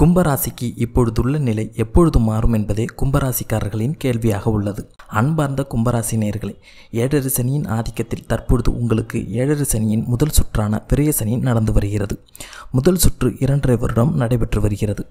கும்பராசிக்கு இப்பொழுதுள்ள நிலை எப்பொழுது மாறும் என்பதே கும்பராசிக்காரர்களின் கேள்வியாக உள்ளது அன்பார்ந்த கும்பராசி நேர்களே ஏழரை சனியின் ஆதிக்கத்தில் தற்பொழுது உங்களுக்கு ஏழரை சனியின் முதல் சுற்றான பெரிய சனி நடந்து வருகிறது முதல் சுற்று இரண்டரை வருடம் நடைபெற்று வருகிறது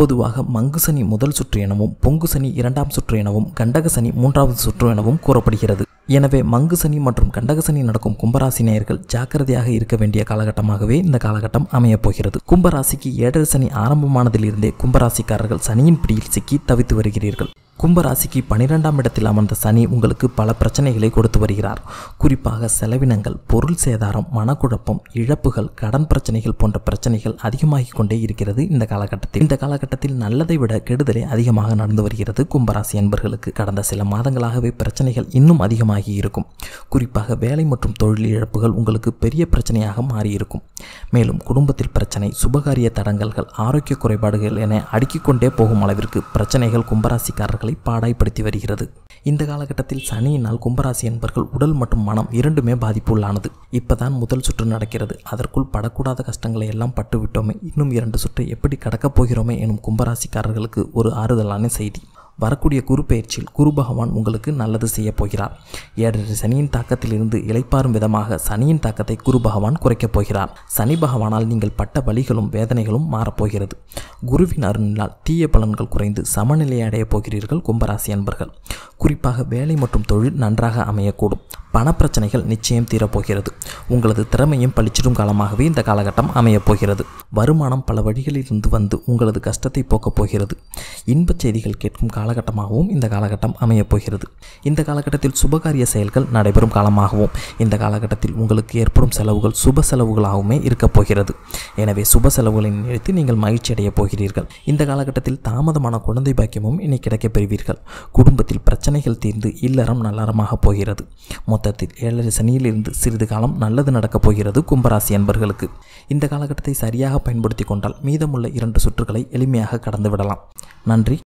பொதுவாக மங்கு சனி முதல் சுற்று எனவும் பொங்கு சனி இரண்டாம் சுற்று எனவும் கண்டக சனி மூன்றாவது சுற்று எனவும் கூறப்படுகிறது எனவே மங்கு சனி மற்றும் கண்டகசனி நடக்கும் கும்பராசி நேயர்கள் ஜாக்கிரதையாக இருக்க வேண்டிய காலகட்டமாகவே இந்த காலகட்டம் அமையப் போகிறது கும்பராசிக்கு ஏழரை சனி ஆரம்பமானதிலிருந்தே கும்பராசிக்காரர்கள் சனியின் பிடியில் சிக்கி தவித்து வருகிறீர்கள் கும்பராசிக்கு பனிரெண்டாம் இடத்தில் அமர்ந்த சனி உங்களுக்கு பல பிரச்சனைகளை கொடுத்து வருகிறார் குறிப்பாக செலவினங்கள் பொருள் சேதாரம் மனக்குழப்பம் இழப்புகள் கடன் பிரச்சனைகள் போன்ற பிரச்சனைகள் அதிகமாகி கொண்டே இருக்கிறது இந்த காலகட்டத்தில் இந்த காலகட்டத்தில் நல்லதை விட கெடுதலே அதிகமாக நடந்து வருகிறது கும்பராசி அன்பர்களுக்கு கடந்த சில மாதங்களாகவே பிரச்சனைகள் இன்னும் அதிகமாகி இருக்கும் குறிப்பாக வேலை மற்றும் தொழில் இழப்புகள் உங்களுக்கு பெரிய பிரச்சனையாக மாறியிருக்கும் மேலும் குடும்பத்தில் பிரச்சனை சுபகாரிய தடங்கல்கள் ஆரோக்கிய குறைபாடுகள் என அடுக்கிக்கொண்டே போகும் அளவிற்கு பிரச்சனைகள் கும்பராசிக்காரர்கள் மாணவர்களை பாடாய்ப்படுத்தி வருகிறது இந்த காலகட்டத்தில் சனியினால் கும்பராசி என்பர்கள் உடல் மற்றும் மனம் இரண்டுமே பாதிப்பு உள்ளானது இப்பதான் முதல் சுற்று நடக்கிறது அதற்குள் படக்கூடாத கஷ்டங்களை எல்லாம் பட்டுவிட்டோமே இன்னும் இரண்டு சுற்று எப்படி கடக்கப் போகிறோமே எனும் கும்பராசிக்காரர்களுக்கு ஒரு ஆறுதலான செய்தி வரக்கூடிய குரு பயிற்சியில் குரு பகவான் உங்களுக்கு நல்லது செய்ய போகிறார் ஏழரை சனியின் தாக்கத்திலிருந்து இழைப்பாரும் விதமாக சனியின் தாக்கத்தை குரு பகவான் குறைக்கப் போகிறார் சனி பகவானால் நீங்கள் பட்ட வழிகளும் வேதனைகளும் மாறப்போகிறது குருவின் அருணினால் தீய பலன்கள் குறைந்து சமநிலை அடையப் போகிறீர்கள் கும்பராசி அன்பர்கள் குறிப்பாக வேலை மற்றும் தொழில் நன்றாக அமையக்கூடும் பணப்பிரச்சனைகள் நிச்சயம் தீரப்போகிறது உங்களது திறமையும் பழிச்சிடும் காலமாகவே இந்த காலகட்டம் அமையப் போகிறது வருமானம் பல வழிகளிலிருந்து வந்து உங்களது கஷ்டத்தை போக்கப் போகிறது இன்பச் செய்திகள் கேட்கும் காலகட்டமாகவும் இந்த காலகட்டம் அமையப் போகிறது இந்த காலகட்டத்தில் சுபகாரிய செயல்கள் நடைபெறும் காலமாகவும் இந்த காலகட்டத்தில் உங்களுக்கு ஏற்படும் செலவுகள் சுப செலவுகளாகவுமே இருக்கப் போகிறது எனவே சுப செலவுகளை நினைத்து நீங்கள் மகிழ்ச்சி அடையப் போகிறீர்கள் இந்த காலகட்டத்தில் தாமதமான குழந்தை பாக்கியமும் இனி கிடைக்கப் பெறுவீர்கள் குடும்பத்தில் பிரச்சனைகள் தீர்ந்து இல்லறம் நல்லறமாக போகிறது மொத்த மொத்தத்தில் ஏழரை சனியிலிருந்து சிறிது காலம் நல்லது நடக்கப் போகிறது கும்பராசி அன்பர்களுக்கு இந்த காலகட்டத்தை சரியாக பயன்படுத்தி கொண்டால் மீதமுள்ள இரண்டு சுற்றுகளை எளிமையாக கடந்து விடலாம் நன்றி